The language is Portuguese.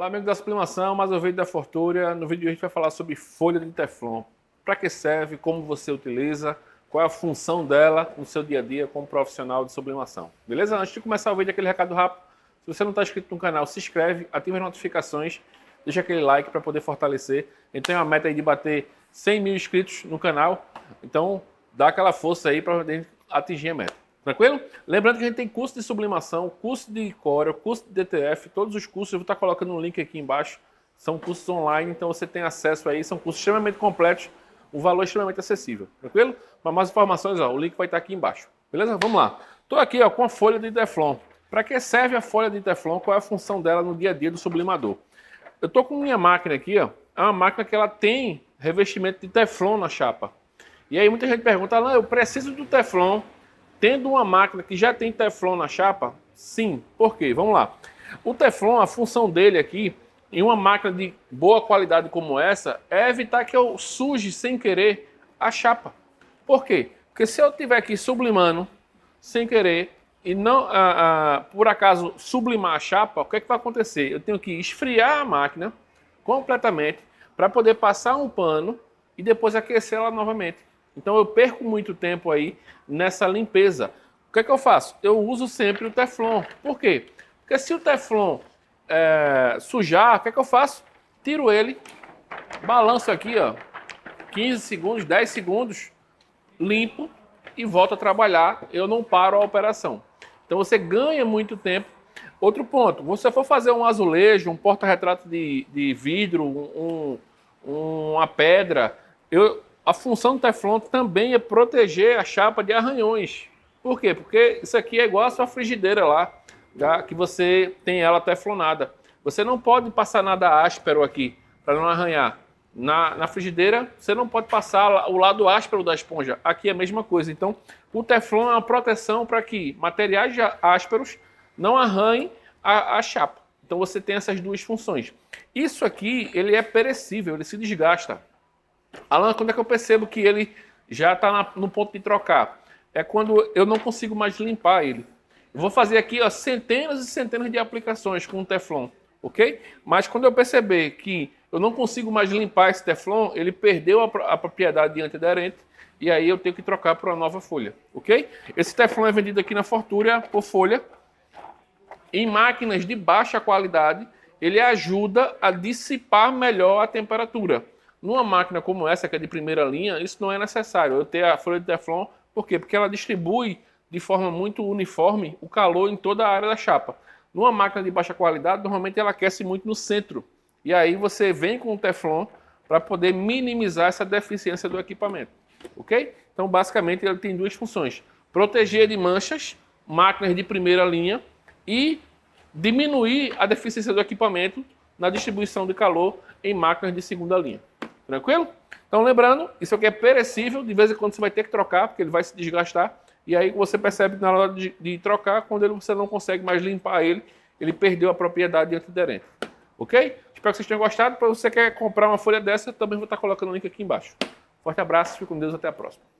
Olá, amigos da sublimação, mais um vídeo da Fortúria. No vídeo de hoje a gente vai falar sobre folha de teflon. Para que serve, como você utiliza, qual é a função dela no seu dia a dia como profissional de sublimação. Beleza? Antes de começar o vídeo, aquele recado rápido. Se você não está inscrito no canal, se inscreve, ativa as notificações, deixa aquele like para poder fortalecer. Então é uma meta aí de bater 100 mil inscritos no canal. Então dá aquela força aí para atingir a meta. Tranquilo? Lembrando que a gente tem curso de sublimação, curso de Corel, curso de DTF, todos os cursos, eu vou estar colocando um link aqui embaixo. São cursos online, então você tem acesso aí, são cursos extremamente completos, o um valor extremamente acessível. Tranquilo? Para mais informações, ó, o link vai estar aqui embaixo. Beleza? Vamos lá. Estou aqui ó, com a folha de Teflon. Para que serve a folha de Teflon? Qual é a função dela no dia a dia do sublimador? Eu estou com minha máquina aqui, ó, é uma máquina que ela tem revestimento de Teflon na chapa. E aí muita gente pergunta, eu preciso do Teflon Tendo uma máquina que já tem Teflon na chapa? Sim. Por quê? Vamos lá. O Teflon, a função dele aqui, em uma máquina de boa qualidade como essa, é evitar que eu suje sem querer a chapa. Por quê? Porque se eu tiver aqui sublimando sem querer e não, ah, ah, por acaso, sublimar a chapa, o que, é que vai acontecer? Eu tenho que esfriar a máquina completamente para poder passar um pano e depois aquecer ela novamente. Então eu perco muito tempo aí nessa limpeza. O que é que eu faço? Eu uso sempre o Teflon. Por quê? Porque se o Teflon é, sujar, o que é que eu faço? Tiro ele, balanço aqui, ó, 15 segundos, 10 segundos, limpo e volto a trabalhar. Eu não paro a operação. Então você ganha muito tempo. Outro ponto, você for fazer um azulejo, um porta-retrato de, de vidro, um, um, uma pedra, eu, a função do Teflon também é proteger a chapa de arranhões. Por quê? Porque isso aqui é igual a sua frigideira lá, que você tem ela teflonada. Você não pode passar nada áspero aqui para não arranhar. Na, na, frigideira, você não pode passar o lado áspero da esponja. Aqui é a mesma coisa. Então, o Teflon é uma proteção para que materiais ásperos não arranhem a, a chapa. Então, você tem essas duas funções. Isso aqui, ele é perecível, ele se desgasta. Alan, quando é que eu percebo que ele já está no ponto de trocar? É quando eu não consigo mais limpar ele. Eu vou fazer aqui ó, centenas e centenas de aplicações com Teflon, ok? Mas quando eu perceber que eu não consigo mais limpar esse Teflon, ele perdeu a, a propriedade de antiaderente e aí eu tenho que trocar para uma nova folha, ok? Esse Teflon é vendido aqui na Fortura por folha. Em máquinas de baixa qualidade, ele ajuda a dissipar melhor a temperatura. Numa máquina como essa, que é de primeira linha, isso não é necessário. Eu ter a folha de Teflon, por quê? Porque ela distribui de forma muito uniforme o calor em toda a área da chapa. Numa máquina de baixa qualidade, normalmente ela aquece muito no centro. E aí você vem com o Teflon para poder minimizar essa deficiência do equipamento. Ok? Então, basicamente, ele tem duas funções: proteger de manchas, máquinas de primeira linha, e diminuir a deficiência do equipamento na distribuição de calor em máquinas de segunda linha. Tranquilo? Então, lembrando, isso aqui é perecível, de vez em quando você vai ter que trocar, porque ele vai se desgastar. E aí você percebe que na hora de, de trocar, quando ele, você não consegue mais limpar ele, ele perdeu a propriedade de Ok? Espero que vocês tenham gostado. Para você que quer comprar uma folha dessa, também vou estar colocando o link aqui embaixo. Forte abraço, fico com Deus, até a próxima.